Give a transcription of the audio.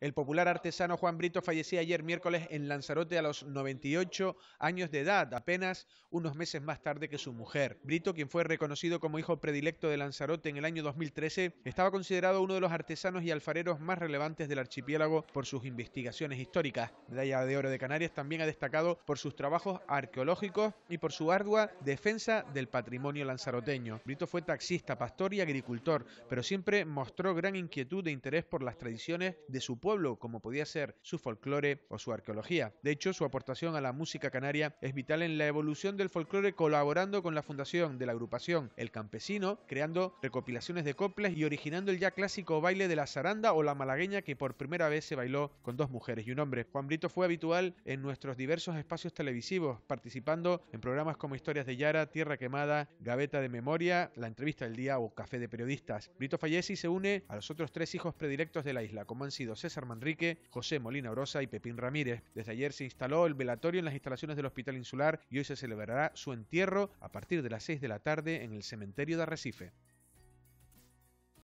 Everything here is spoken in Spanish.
El popular artesano Juan Brito falleció ayer miércoles en Lanzarote a los 98 años de edad, apenas unos meses más tarde que su mujer. Brito, quien fue reconocido como hijo predilecto de Lanzarote en el año 2013, estaba considerado uno de los artesanos y alfareros más relevantes del archipiélago por sus investigaciones históricas. Medalla de Oro de Canarias también ha destacado por sus trabajos arqueológicos y por su ardua defensa del patrimonio lanzaroteño. Brito fue taxista, pastor y agricultor, pero siempre mostró gran inquietud e interés por las tradiciones de su pueblo como podía ser su folclore o su arqueología. De hecho, su aportación a la música canaria es vital en la evolución del folclore colaborando con la fundación de la agrupación El Campesino, creando recopilaciones de coplas y originando el ya clásico baile de la zaranda o la malagueña que por primera vez se bailó con dos mujeres y un hombre. Juan Brito fue habitual en nuestros diversos espacios televisivos, participando en programas como Historias de Yara, Tierra Quemada, Gaveta de Memoria, La Entrevista del Día o Café de Periodistas. Brito fallece y se une a los otros tres hijos predilectos de la isla, como han sido César Manrique, José Molina Orosa y Pepín Ramírez. Desde ayer se instaló el velatorio en las instalaciones del Hospital Insular y hoy se celebrará su entierro a partir de las 6 de la tarde en el cementerio de Arrecife.